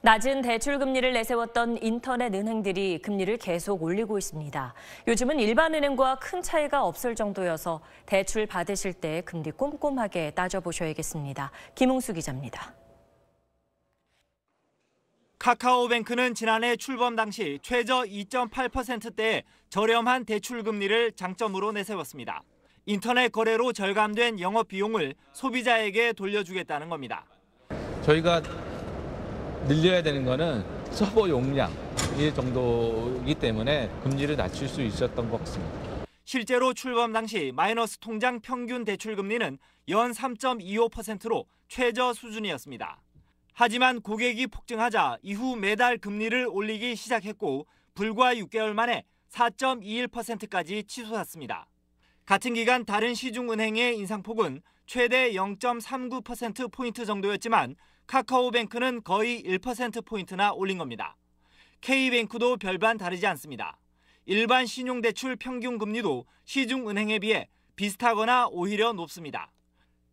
낮은 대출 금리를 내세웠던 인터넷 은행들이 금리를 계속 올리고 있습니다. 요즘은 일반 은행과 큰 차이가 없을 정도여서 대출 받으실 때 금리 꼼꼼하게 따져보셔야겠습니다. 김홍수 기자입니다. 카카오뱅크는 지난해 출범 당시 최저 2.8%대의 저렴한 대출 금리를 장점으로 내세웠습니다. 인터넷 거래로 절감된 영업 비용을 소비자에게 돌려주겠다는 겁니다. 저희가 늘려야 되는 거는 서버 용량 이 정도이기 때문에 금리를 낮출 수 있었던 것 같습니다. 실제로 출범 당시 마이너스 통장 평균 대출 금리는 연 3.25%로 최저 수준이었습니다. 하지만 고객이 폭증하자 이후 매달 금리를 올리기 시작했고 불과 6개월 만에 4.21%까지 치솟았습니다. 같은 기간 다른 시중은행의 인상폭은 최대 0.39%포인트 정도였지만 카카오뱅크는 거의 1%포인트나 올린 겁니다. K뱅크도 별반 다르지 않습니다. 일반 신용대출 평균 금리도 시중은행에 비해 비슷하거나 오히려 높습니다.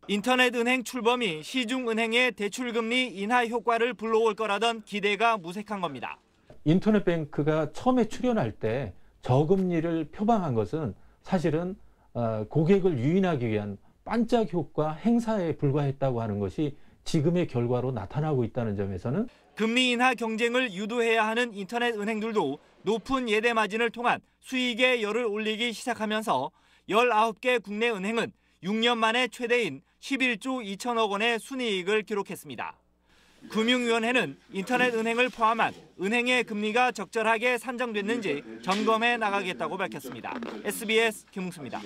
인터넷은행 출범이 시중은행의 대출금리 인하 효과를 불러올 거라던 기대가 무색한 겁니다. 인터넷뱅크가 처음에 출연할 때 저금리를 표방한 것은 사실은 어, 고객을 유인하기 위한 반짝 효과 행사에 불과했다고 하는 것이 지금의 결과로 나타나고 있다는 점에서는 금리 인하 경쟁을 유도해야 하는 인터넷 은행들도 높은 예대 마진을 통한 수익의 열을 올리기 시작하면서 19개 국내 은행은 6년 만에 최대인 11조 2천억 원의 순이익을 기록했습니다. 금융위원회는 인터넷 은행을 포함한 은행의 금리가 적절하게 산정됐는지 점검해 나가겠다고 밝혔습니다. SBS 김웅수입니다.